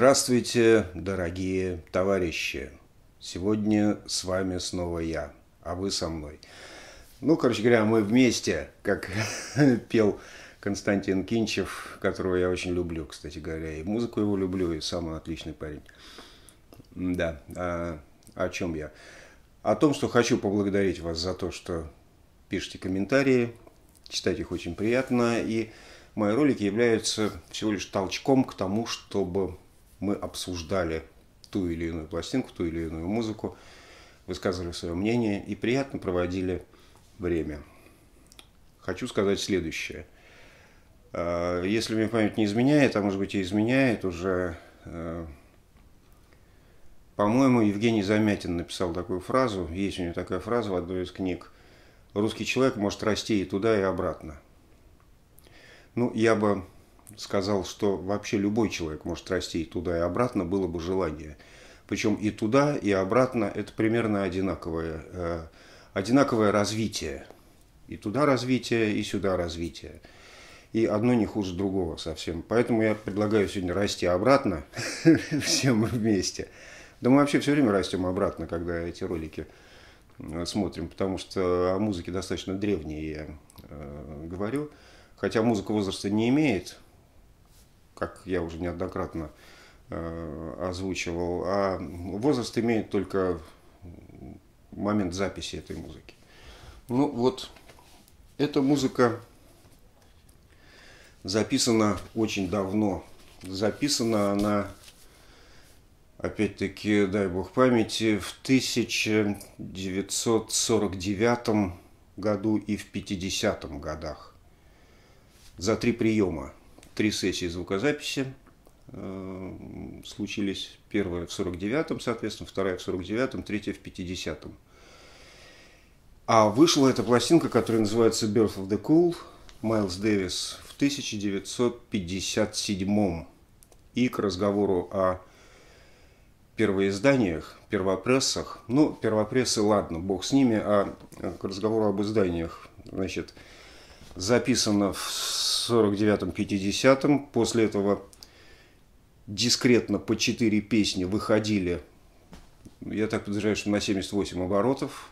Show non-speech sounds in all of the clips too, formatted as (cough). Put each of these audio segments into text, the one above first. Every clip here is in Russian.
Здравствуйте, дорогие товарищи! Сегодня с вами снова я, а вы со мной. Ну, короче говоря, мы вместе, как (laughs) пел Константин Кинчев, которого я очень люблю, кстати говоря, и музыку его люблю, и сам он отличный парень. Да, а, о чем я? О том, что хочу поблагодарить вас за то, что пишете комментарии, читать их очень приятно, и мои ролики являются всего лишь толчком к тому, чтобы мы обсуждали ту или иную пластинку, ту или иную музыку, высказывали свое мнение и приятно проводили время. Хочу сказать следующее. А, если мне память не изменяет, а может быть и изменяет уже, э, по-моему, Евгений Замятин написал такую фразу, есть у него такая фраза в одной из книг, «Русский человек может расти и туда, и обратно». Ну, я бы сказал, что вообще любой человек может расти и туда, и обратно, было бы желание. Причем и туда, и обратно это примерно одинаковое, э, одинаковое развитие. И туда развитие, и сюда развитие. И одно не хуже другого совсем. Поэтому я предлагаю сегодня расти обратно (laughs) всем вместе. Да мы вообще все время растем обратно, когда эти ролики э, смотрим, потому что о музыке достаточно древней я э, говорю. Хотя музыка возраста не имеет, как я уже неоднократно э, озвучивал, а возраст имеет только момент записи этой музыки. Ну вот, эта музыка записана очень давно. Записана она, опять-таки, дай бог памяти, в 1949 году и в 50 годах за три приема – три сессии звукозаписи э, случились. Первая в 49-м, соответственно, вторая в 49-м, третья в 50-м. А вышла эта пластинка, которая называется Birth of the Cool, Майлз Дэвис, в 1957 И к разговору о первоизданиях, первопрессах, ну, первопрессы, ладно, бог с ними, а к разговору об изданиях, значит, в записано в 49-50. После этого дискретно по 4 песни выходили, я так подозреваю, что на 78 оборотов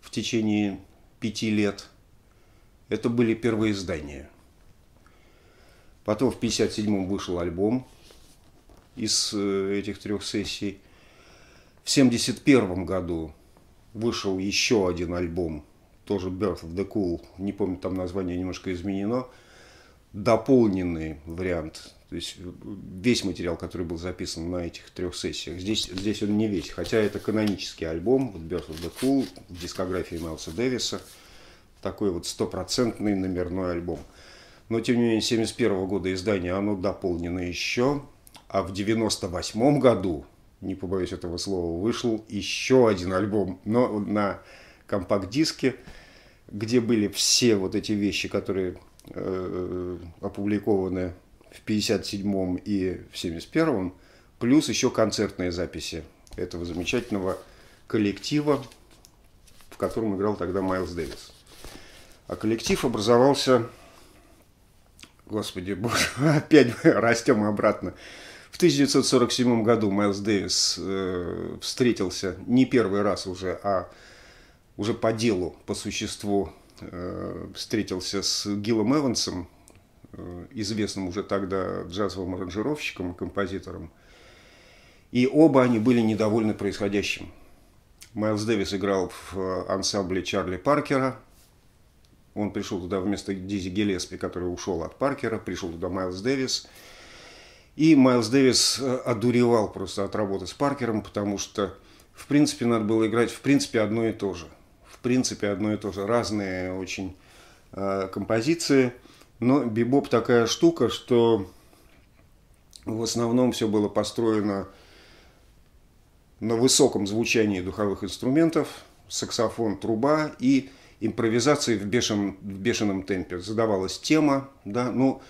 в течение 5 лет. Это были первые издания. Потом в 57-м вышел альбом из э, этих трех сессий. В 71 году вышел еще один альбом – тоже Birth of the Cool, не помню, там название немножко изменено, дополненный вариант. То есть э, весь материал, который был записан на этих трех сессиях. Здесь, здесь он не весь, хотя это канонический альбом, вот Birth of the Cool, в дискографии Майлса Дэвиса. Такой вот стопроцентный номерной альбом. Но, тем не менее, 71 года издания оно дополнено еще. А в 98 году, не побоюсь этого слова, вышел еще один альбом, но на компакт диски где были все вот эти вещи, которые э, опубликованы в 57-м и в 71-м, плюс еще концертные записи этого замечательного коллектива, в котором играл тогда Майлз Дэвис. А коллектив образовался, господи, боже, (laughs) опять мы растем обратно. В 1947 году Майлз Дэвис э, встретился не первый раз уже, а уже по делу, по существу э, встретился с Гиллом Эвансом, э, известным уже тогда джазовым аранжировщиком и композитором. И оба они были недовольны происходящим. Майлз Дэвис играл в э, ансамбле Чарли Паркера. Он пришел туда вместо Дизи Гелеспи, который ушел от Паркера. Пришел туда Майлз Дэвис. И Майлз Дэвис одуревал просто от работы с Паркером, потому что, в принципе, надо было играть, в принципе, одно и то же в принципе, одно и то же. Разные очень э, композиции. Но бибоп такая штука, что в основном все было построено на высоком звучании духовых инструментов, саксофон, труба и импровизации в, бешен, в бешеном темпе. Задавалась тема, да, ну,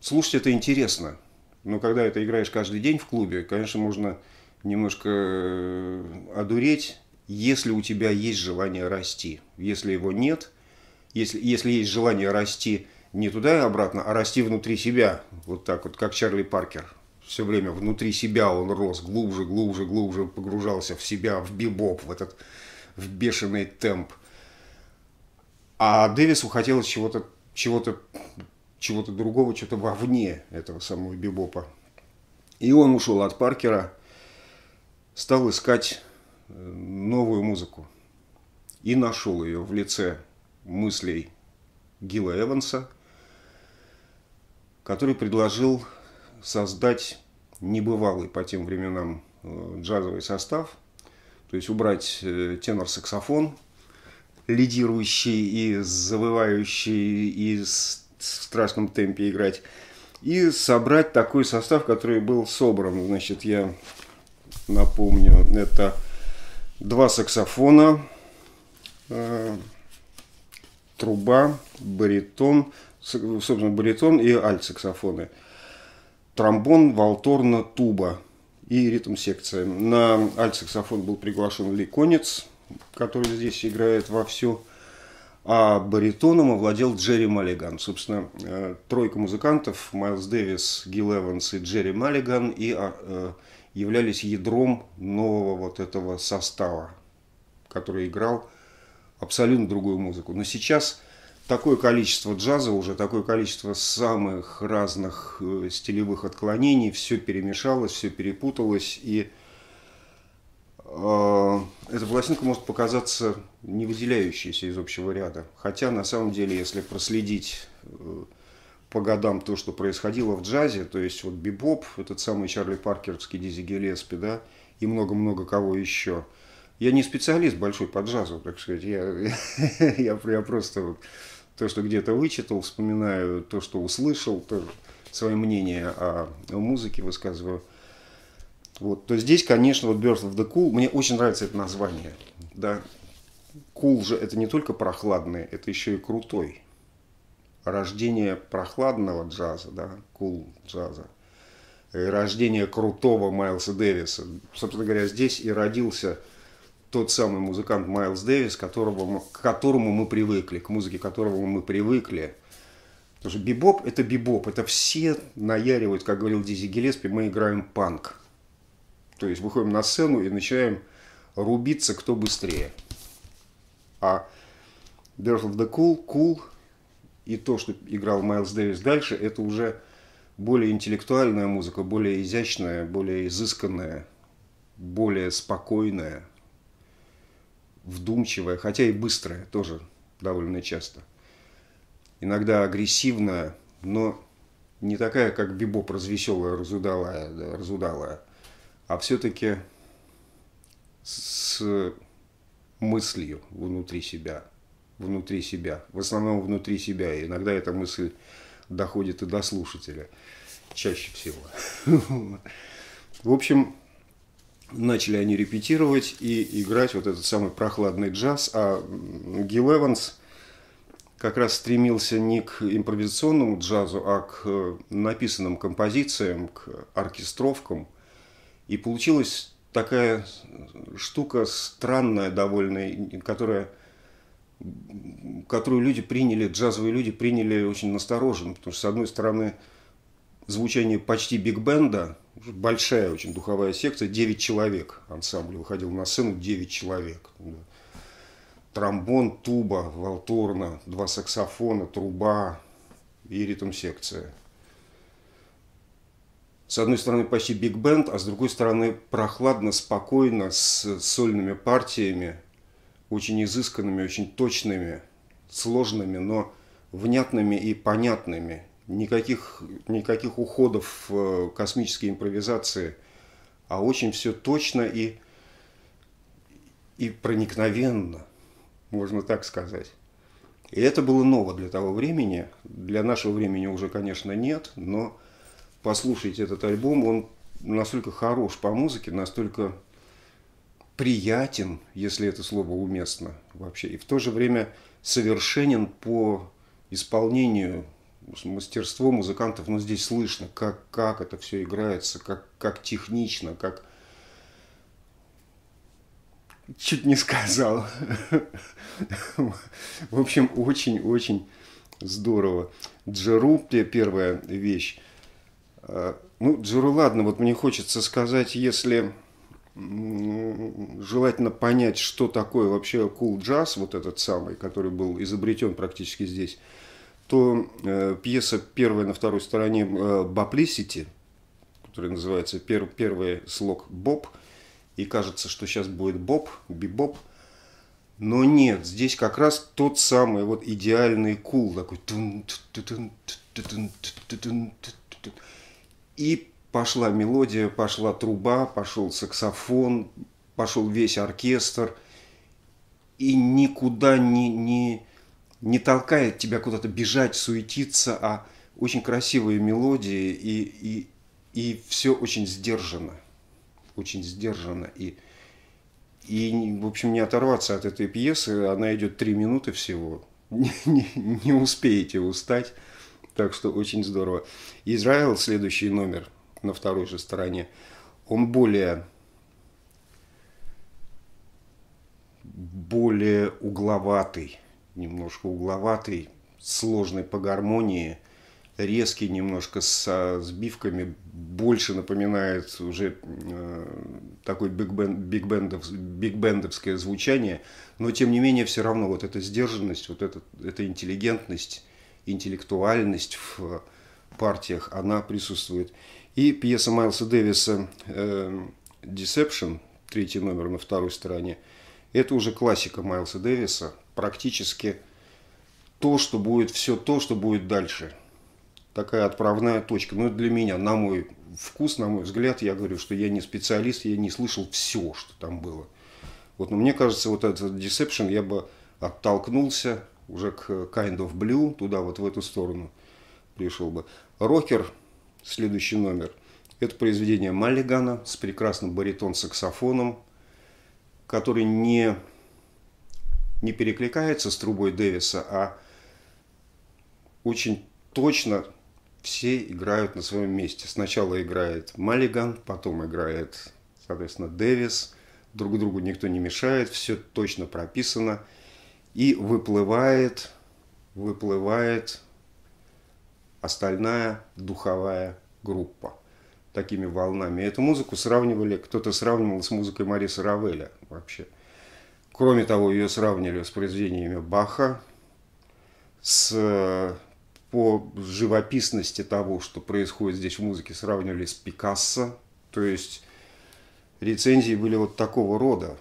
слушать это интересно, но когда это играешь каждый день в клубе, конечно, можно немножко э, одуреть, если у тебя есть желание расти. Если его нет, если, если есть желание расти не туда и обратно, а расти внутри себя, вот так вот, как Чарли Паркер. Все время внутри себя он рос, глубже, глубже, глубже погружался в себя, в бибоп, в этот в бешеный темп. А Дэвису хотелось чего-то чего-то чего-то другого, чего-то вовне этого самого бибопа. И он ушел от Паркера, стал искать новую музыку. И нашел ее в лице мыслей Гила Эванса, который предложил создать небывалый по тем временам э, джазовый состав, то есть убрать э, тенор-саксофон, лидирующий и завывающий, и в страшном темпе играть, и собрать такой состав, который был собран. Значит, я напомню, это два саксофона, э, труба, баритон, собственно, баритон и альт-саксофоны, тромбон, волторна, туба и ритм-секция. На альт-саксофон был приглашен Ли Конец, который здесь играет вовсю, а баритоном овладел Джерри Маллиган. Собственно, э, тройка музыкантов, Майлз Дэвис, Гил Эванс и Джерри Маллиган и а, э, являлись ядром нового вот этого состава, который играл абсолютно другую музыку. Но сейчас такое количество джаза уже, такое количество самых разных э, стилевых отклонений, все перемешалось, все перепуталось, и э, эта пластинка может показаться не выделяющейся из общего ряда. Хотя, на самом деле, если проследить э, по годам то, что происходило в джазе, то есть вот бибоп, этот самый Чарли Паркерский Дизи Гелеспи, да, и много-много кого еще. Я не специалист большой по джазу, так сказать, я, (laughs) я, я просто вот то, что где-то вычитал, вспоминаю, то, что услышал, то, свое мнение о, о музыке высказываю. Вот, то здесь, конечно, вот Birth of the Cool, мне очень нравится это название, да. Cool же это не только прохладное, это еще и крутой рождение прохладного джаза, да, кул cool джаза, и рождение крутого Майлза Дэвиса. Собственно говоря, здесь и родился тот самый музыкант Майлз Дэвис, которого, к которому мы привыкли, к музыке которого мы привыкли. Потому что бибоп – это бибоп, это все наяривают, как говорил Дизи Гелеспи, мы играем панк. То есть выходим на сцену и начинаем рубиться, кто быстрее. А Birth of the Cool, Cool – и то, что играл Майлз Дэвис дальше, это уже более интеллектуальная музыка, более изящная, более изысканная, более спокойная, вдумчивая, хотя и быстрая тоже довольно часто. Иногда агрессивная, но не такая, как бибоп развеселая, разудалая, да, разудалая, а все-таки с мыслью внутри себя – внутри себя. В основном внутри себя. И иногда эта мысль доходит и до слушателя. Чаще всего. (laughs) В общем, начали они репетировать и играть вот этот самый прохладный джаз. А Гил Эванс как раз стремился не к импровизационному джазу, а к э, написанным композициям, к оркестровкам. И получилась такая штука странная довольно, которая которую люди приняли, джазовые люди приняли очень настороженно, потому что, с одной стороны, звучание почти биг-бенда, большая очень духовая секция, 9 человек ансамбль выходил на сцену, 9 человек. Тромбон, туба, валторна, два саксофона, труба и ритм-секция. С одной стороны, почти биг-бенд, а с другой стороны, прохладно, спокойно, с сольными партиями – очень изысканными, очень точными, сложными, но внятными и понятными. Никаких, никаких уходов в э, космические импровизации, а очень все точно и, и проникновенно, можно так сказать. И это было ново для того времени. Для нашего времени уже, конечно, нет, но послушайте этот альбом, он настолько хорош по музыке, настолько приятен, если это слово уместно вообще, и в то же время совершенен по исполнению мастерство музыкантов, ну здесь слышно, как, как это все играется, как, как технично, как... Чуть не сказал. В общем, очень-очень здорово. Джеру первая вещь. А, ну, Джеру, ладно, вот мне хочется сказать, если желательно понять, что такое вообще cool джаз, вот этот самый, который был изобретен практически здесь, то э, пьеса первая на второй стороне э, «Баплисити», которая называется пер, первый слог «Боб», и кажется, что сейчас будет «Боб», «Бибоп», но нет, здесь как раз тот самый вот идеальный кул cool, такой. И пошла мелодия, пошла труба, пошел саксофон, пошел весь оркестр, и никуда не, не, не толкает тебя куда-то бежать, суетиться, а очень красивые мелодии, и, и, и все очень сдержано, очень сдержано, и, и, в общем, не оторваться от этой пьесы, она идет три минуты всего, не, не, не успеете устать, так что очень здорово. Израил, следующий номер – на второй же стороне, он более, более угловатый, немножко угловатый, сложный по гармонии, резкий немножко со сбивками, больше напоминает уже э, такое бигбендов, бигбендовское звучание, но тем не менее все равно вот эта сдержанность, вот эта, эта интеллигентность, интеллектуальность в партиях она присутствует. И пьеса Майлса Дэвиса э, «Deception», третий номер на второй стороне, это уже классика Майлса Дэвиса, практически то, что будет, все то, что будет дальше. Такая отправная точка. Но ну, для меня, на мой вкус, на мой взгляд, я говорю, что я не специалист, я не слышал все, что там было. Вот, но мне кажется, вот этот Deception я бы оттолкнулся уже к Kind of Blue, туда вот в эту сторону – Пришел бы. Рокер, следующий номер, это произведение Маллигана с прекрасным баритон-саксофоном, который не, не перекликается с трубой Дэвиса, а очень точно все играют на своем месте. Сначала играет Маллиган, потом играет, соответственно, Дэвис. Друг другу никто не мешает, все точно прописано. И выплывает, выплывает остальная духовая группа такими волнами. эту музыку сравнивали, кто-то сравнивал с музыкой Мариса Равеля вообще. Кроме того, ее сравнили с произведениями Баха, с, по живописности того, что происходит здесь в музыке, сравнивали с Пикассо. То есть рецензии были вот такого рода.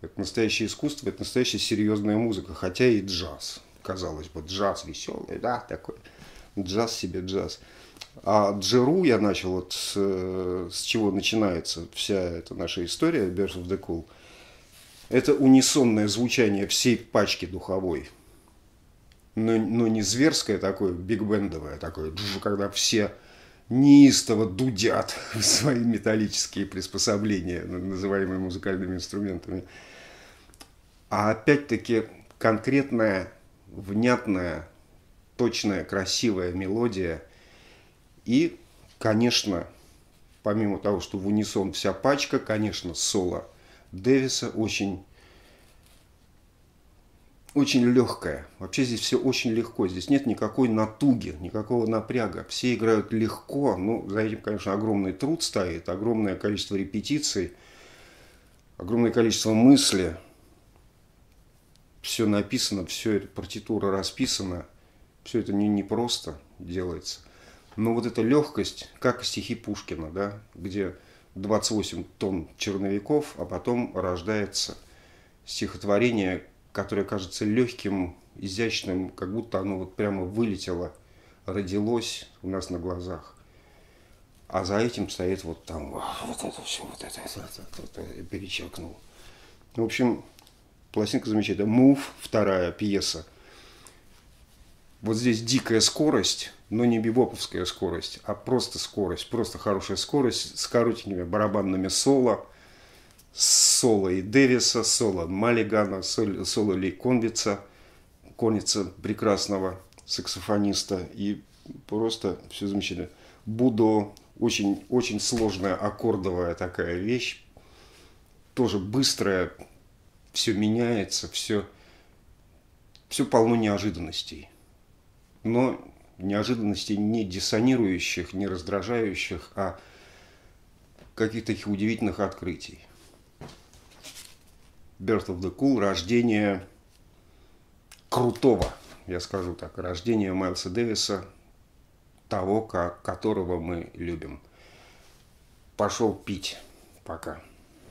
Это настоящее искусство, это настоящая серьезная музыка, хотя и джаз. Казалось бы, джаз веселый, да, такой – джаз себе джаз. А джеру я начал вот с, с чего начинается вся эта наша история Birth of the Cool. Это унисонное звучание всей пачки духовой. Но, но не зверское такое, бигбендовое такое, когда все неистово дудят в (laughs) свои металлические приспособления, называемые музыкальными инструментами. А опять-таки конкретная, внятная точная, красивая мелодия. И, конечно, помимо того, что в унисон вся пачка, конечно, соло Дэвиса очень очень легкая. Вообще здесь все очень легко. Здесь нет никакой натуги, никакого напряга. Все играют легко. Ну, за этим, конечно, огромный труд стоит, огромное количество репетиций, огромное количество мысли. Все написано, все эта партитура расписана – все это не не просто делается. Но вот эта легкость, как стихи Пушкина, да, где 28 тонн черновиков, а потом рождается стихотворение, которое кажется легким, изящным, как будто оно вот прямо вылетело, родилось у нас на глазах. А за этим стоит вот там вот это все, вот это, вот это, вот это перечеркнул. В общем, пластинка замечательная. Мув, вторая пьеса – вот здесь дикая скорость, но не бибоповская скорость, а просто скорость, просто хорошая скорость с коротенькими барабанными соло, соло и Дэвиса, соло Маллигана, соло, соло Ли Конвица, Конница прекрасного саксофониста и просто все замечательно. Будо очень, очень сложная аккордовая такая вещь, тоже быстрая, все меняется, все, все полно неожиданностей но неожиданностей не диссонирующих, не раздражающих, а каких-то таких удивительных открытий. Birth of the Cool, рождение крутого, я скажу так, рождение Майлса Дэвиса, того, которого мы любим. Пошел пить. Пока.